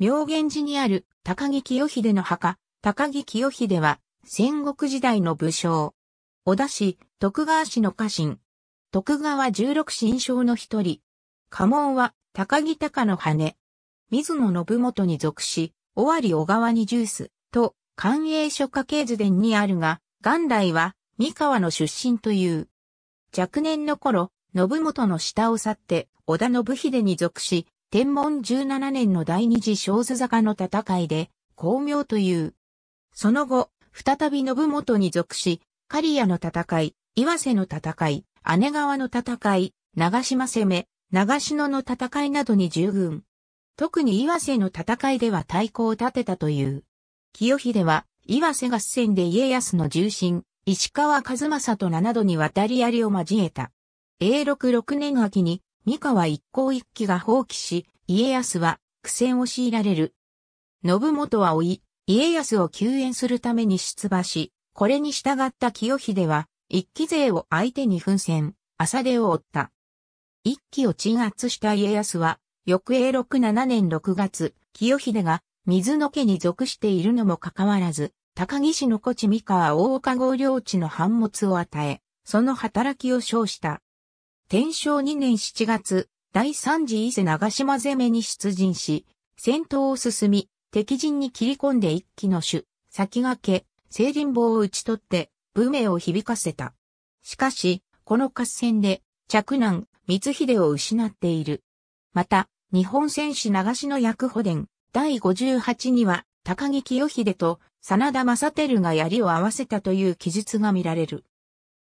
明源寺にある高木清秀の墓、高木清秀は戦国時代の武将。小田氏、徳川氏の家臣。徳川十六神将の一人。家紋は高木隆の羽。水野信元に属し、尾張小川にジュースと官営書家系図伝にあるが、元来は三河の出身という。若年の頃、信元の下を去って、織田信秀に属し、天文17年の第二次小津坂の戦いで、光明という。その後、再び信元に属し、刈谷の戦い、岩瀬の戦い、姉川の戦い、長島攻め、長篠の戦いなどに従軍。特に岩瀬の戦いでは太鼓を立てたという。清秀は、岩瀬合戦で家康の重臣、石川和正と七度に渡り槍を交えた。永禄六年秋に三河一向一揆が放棄し、家康は苦戦を強いられる。信元は追い、家康を救援するために出馬し、これに従った清秀は、一揆勢を相手に奮戦、朝出を追った。一揆を鎮圧した家康は、翌永6。7年6月、清秀が水野家に属しているのもかかわらず、高木氏の古地三河大岡郷領地の版物を与え、その働きを称した。天正2年7月、第三次伊勢長島攻めに出陣し、戦闘を進み、敵陣に切り込んで一騎の主、先駆け、聖林棒を打ち取って、武名を響かせた。しかし、この合戦で、着難、光秀を失っている。また、日本戦士長篠役保伝、第58には、高木清秀と、真田正輝が槍を合わせたという記述が見られる。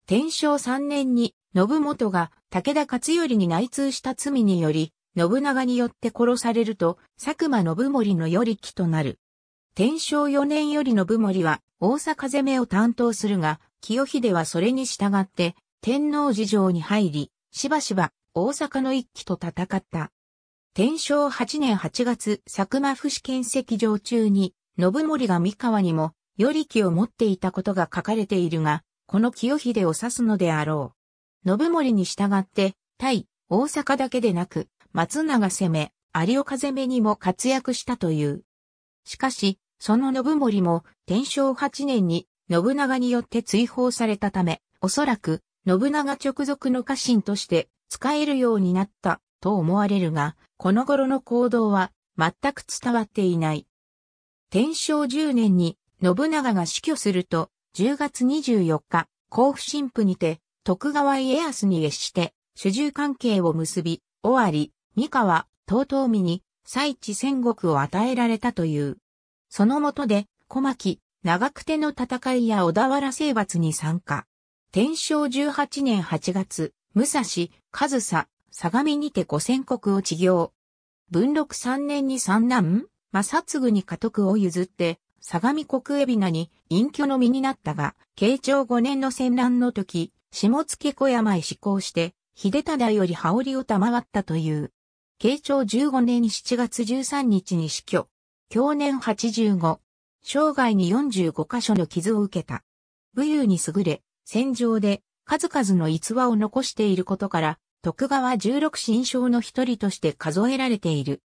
天正3年に、信元が武田勝頼に内通した罪により、信長によって殺されると、佐久間信盛の頼期となる。天正4年より信盛は大阪攻めを担当するが、清秀はそれに従って天皇事情に入り、しばしば大阪の一揆と戦った。天正8年8月、佐久間府死験席上中に、信盛が三河にも、頼期を持っていたことが書かれているが、この清秀を指すのであろう。信盛に従って、対、大阪だけでなく、松永攻め、有岡攻めにも活躍したという。しかし、その信盛も、天正8年に、信長によって追放されたため、おそらく、信長直属の家臣として使えるようになったと思われるが、この頃の行動は全く伝わっていない。天正10年に信長が死去すると、10月24日、甲府神父にて徳川家康に越して、主従関係を結び、尾張、三河、東東見に、最地戦国を与えられたという。その下で、小牧、長久手の戦いや小田原征伐に参加。天正18年8月、武蔵、上佐、相模にて五千国を治業。文禄三年に三男、正嗣に家督を譲って、相模国海老名に隠居の身になったが、慶長五年の戦乱の時、下月小山へ施行して、秀忠より羽織を賜ったという。慶長15年7月13日に死去。去年85。生涯に45箇所の傷を受けた。武勇に優れ、戦場で数々の逸話を残していることから、徳川十六神将の一人として数えられている。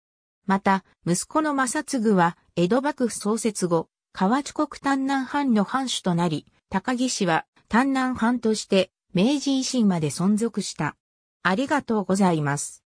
また、息子の正嗣は、江戸幕府創設後、河内国丹南藩の藩主となり、高木氏は、丹南藩として明治維新まで存続した。ありがとうございます。